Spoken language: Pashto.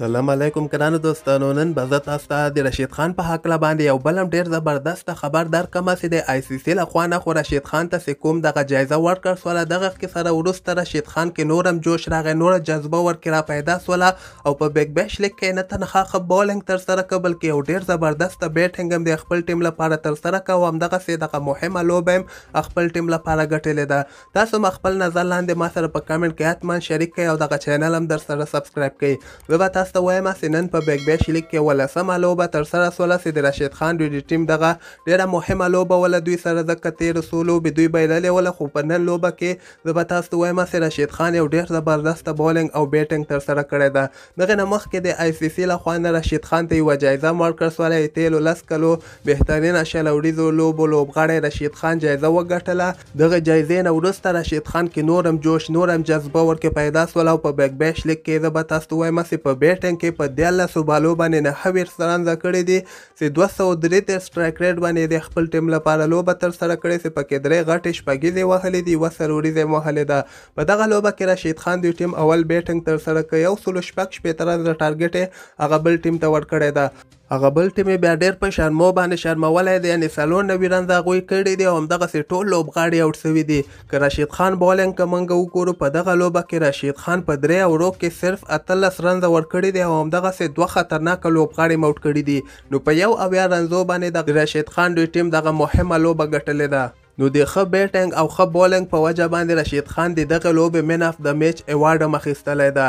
سلام علیکم ګرانو دوستانو نن به زه تاسو ته د رشید خان په حق باندې یو بل ډیر زبردست خبر درکمه چې د آی سی سی له خوا نه خو رشید خان ته کوم دغه جایزه ورکړ سوله دغه کې سره وروسته رشید خان کې نورم جوش راغی نور جذبه ورکې را پیدا سوله او په بیگ بیش لیک کې نه تنخوا خو بولینګ تر سره کبل کې یو ډیر زبردست بیټینګ هم د خپل ټیم لپاره تر سره کاو هم دغه سي دغه مهمه لوبه هم خپل ټیم لپاره ګټلې ده تاسو خپل نظر لاندې ما سره په کمنټ کې حتما شریک کړئ او دغه چینل هم در سره سبسکرایب کړئ زه به تاسو مرسته وایم چې نن په بیک بیچ لیګ کې ولسمه لوبه تر سره سوله چې د رشید خان دوی ټیم دغه ډیره مهمه لوبه ول دوی سره ځکه تیر سولو به دوی بایللې ول خو په نن لوبه کې زه به تاسو ته وایم چې رشید خان یو ډیر زبردست بولینګ او بیټینګ تر سره کړی ده دغه نه مخکې د آی سی سی له خوا نه رشید خان ته یو جایزه ورکړ سوالې تیلو لس کلو بهترین شلوړیزو لوبو لوبغاړی رشید خان جایزه وګټله دغه جایزې نه وروسته رشید خان کې نورم جوش نورم جذبه ورکې پیدا سول او په بیک بیش لیک کې زه به تاسو وایم چې په بیټ ټانکې په دیارلسو بالو باندې نهه ویشت رنزه کړې دي چې دوه سوه درې دېرش سټرایک ریټ باندې د خپل ټیم لپاره لوبه ترسره کړې چې پکې درې غټې شپږیزې وهلې دي یوه څلوریزه یې وهلې ده په دغه لوبه کې راشد خان دوی ټیم اول بیټنګ ترسره کړ یو سلو شپږ شپېته رنزه ټارګټ یې هغه بل ټیم ته ورکړی ده هغه بل ټیم بیا ډیر په شرمو باندې شرمولی دی یعنی سلور نوي رنز هغوی کړي دي او همدغسې ټول لوبغاړي اوټ سوي دي که راشد خان بالینګ که موږ وګورو په دغه لوبه کې راشد خان په درې اورو کې صرف اتلس رنزه ورکړي کړی دی او همدغه سه دوه خطرناک لوبغاړي موټ کړی دي نو په یو اویا رنزو باندې د رشید خان دوی ټیم دغه مهمه لوبه ګټلې ده نو د ښه بیټنګ او ښه بولنګ په وجه باندې رشید خان د دغه لوبې من اف د میچ ایوارډ هم اخیستلی ده